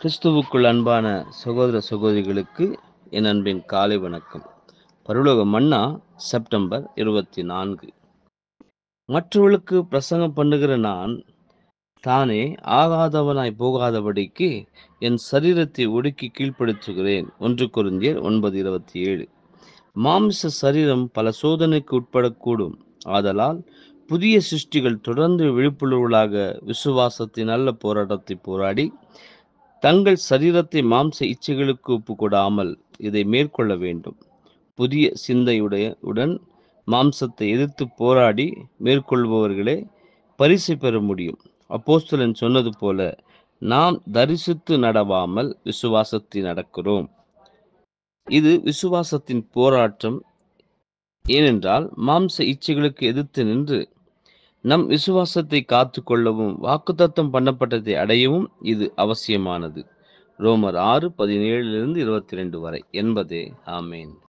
கிறிஸ்துவுக்குள் அன்பான சகோதர சகோதரிகளுக்கு என் அன்பின் காலை வணக்கம் பருலோக மன்னா செப்டம்பர் இருபத்தி நான்கு மற்றவர்களுக்கு பிரசங்கம் பண்ணுகிற நான் தானே ஆகாதவனாய் போகாதபடிக்கு என் சரீரத்தை ஒடுக்கி கீழ்ப்படுத்துகிறேன் ஒன்று குறிஞ்சியர் ஒன்பது இருபத்தி ஏழு மாம்ச சரீரம் பல சோதனைக்கு உட்படக்கூடும் ஆதலால் புதிய சிருஷ்டிகள் தொடர்ந்து விழிப்புணர்வுகளாக விசுவாசத்தின் நல்ல போராட்டத்தை போராடி தங்கள் சரீரத்தை மாம்ச இச்சைகளுக்கு ஒப்புக்கூடாமல் இதை மேற்கொள்ள வேண்டும் புதிய சிந்தையுடைய உடன் மாம்சத்தை எதிர்த்து போராடி மேற்கொள்பவர்களே பரிசு பெற முடியும் அப்போஸ்தலன் சொன்னது போல நாம் தரிசித்து நடவாமல் விசுவாசத்தில் நடக்கிறோம் இது விசுவாசத்தின் போராட்டம் ஏனென்றால் மாம்ச இச்சைகளுக்கு எதிர்த்து நின்று நம் விசுவாசத்தை காத்து கொள்ளவும் வாக்குத்தத்தம் பண்ணப்பட்டதை அடையவும் இது அவசியமானது ரோமர் ஆறு பதினேழுலிருந்து இருபத்தி ரெண்டு வரை என்பதே ஆமேன்